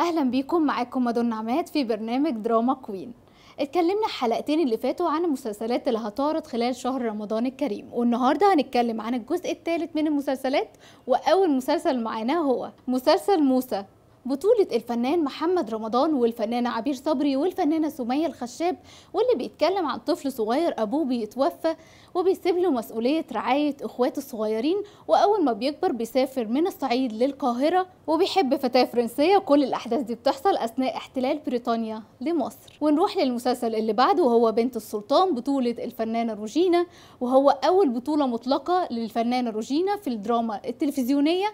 اهلا بيكم معاكم مدن عماد في برنامج دراما كوين اتكلمنا الحلقتين اللي فاتوا عن المسلسلات اللي هتعرض خلال شهر رمضان الكريم والنهارده هنتكلم عن الجزء الثالث من المسلسلات واول مسلسل معانا هو مسلسل موسى بطولة الفنان محمد رمضان والفنانة عبير صبري والفنانة سمية الخشاب واللي بيتكلم عن طفل صغير أبوه بيتوفى وبيسيب له مسؤولية رعاية إخواته الصغيرين وأول ما بيكبر بيسافر من الصعيد للقاهرة وبيحب فتاة فرنسية كل الأحداث دي بتحصل أثناء احتلال بريطانيا لمصر ونروح للمسلسل اللي بعده وهو بنت السلطان بطولة الفنانة روجينا وهو أول بطولة مطلقة للفنانة روجينا في الدراما التلفزيونية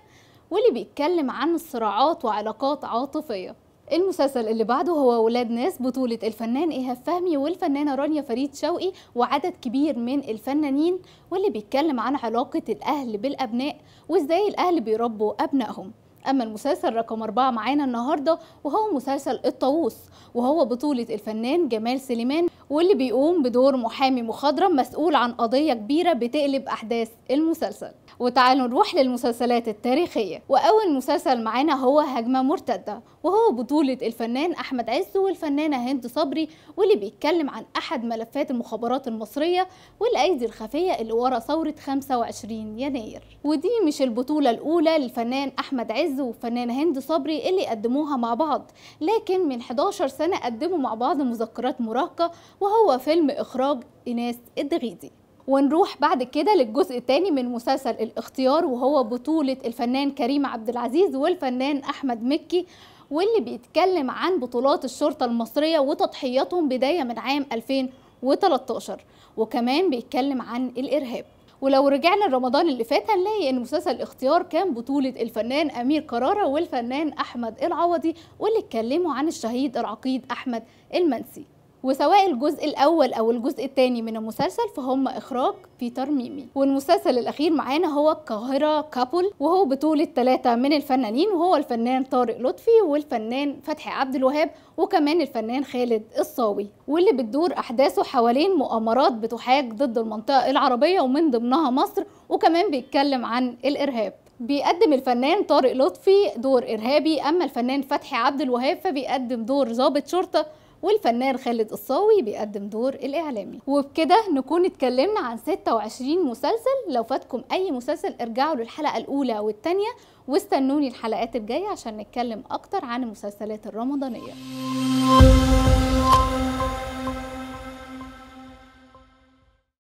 واللي بيتكلم عن الصراعات وعلاقات عاطفية المسلسل اللي بعده هو ولاد ناس بطولة الفنان إيهاب فهمي والفنانة رانيا فريد شوقي وعدد كبير من الفنانين واللي بيتكلم عن علاقة الأهل بالأبناء وإزاي الأهل بيربوا أبنائهم أما المسلسل رقم أربعة معانا النهاردة وهو مسلسل الطاووس وهو بطولة الفنان جمال سليمان واللي بيقوم بدور محامي مخضرم مسؤول عن قضية كبيرة بتقلب أحداث المسلسل وتعالوا نروح للمسلسلات التاريخية وأول مسلسل معانا هو هجمة مرتدة وهو بطولة الفنان أحمد عز والفنانة هند صبري واللي بيتكلم عن أحد ملفات المخابرات المصرية والأيدي الخفية اللي ورا ثورة 25 يناير ودي مش البطولة الأولى للفنان أحمد عز والفنانة هند صبري اللي قدموها مع بعض لكن من 11 سنة قدموا مع بعض مذكرات مراهقة وهو فيلم إخراج إناس الدغيدي ونروح بعد كده للجزء الثاني من مسلسل الاختيار وهو بطولة الفنان كريم عبد العزيز والفنان أحمد مكي واللي بيتكلم عن بطولات الشرطة المصرية وتضحياتهم بداية من عام 2013 وكمان بيتكلم عن الإرهاب ولو رجعنا لرمضان اللي فات هنلاقي ان مسلسل الاختيار كان بطولة الفنان امير قراره والفنان احمد العوضي واللي اتكلموا عن الشهيد العقيد احمد المنسي وسواء الجزء الاول او الجزء الثاني من المسلسل فهم اخراج بيتر ميمي والمسلسل الاخير معانا هو القاهره كابول وهو بطوله ثلاثه من الفنانين وهو الفنان طارق لطفي والفنان فتحي عبد الوهاب وكمان الفنان خالد الصاوي واللي بتدور احداثه حوالين مؤامرات بتحاج ضد المنطقه العربيه ومن ضمنها مصر وكمان بيتكلم عن الارهاب بيقدم الفنان طارق لطفي دور ارهابي اما الفنان فتحي عبد الوهاب فبيقدم دور ضابط شرطه والفنان خالد الصاوي بيقدم دور الإعلامي وبكده نكون اتكلمنا عن 26 مسلسل لو فاتكم أي مسلسل ارجعوا للحلقة الأولى والتانية واستنوني الحلقات الجاية عشان نتكلم أكتر عن المسلسلات الرمضانية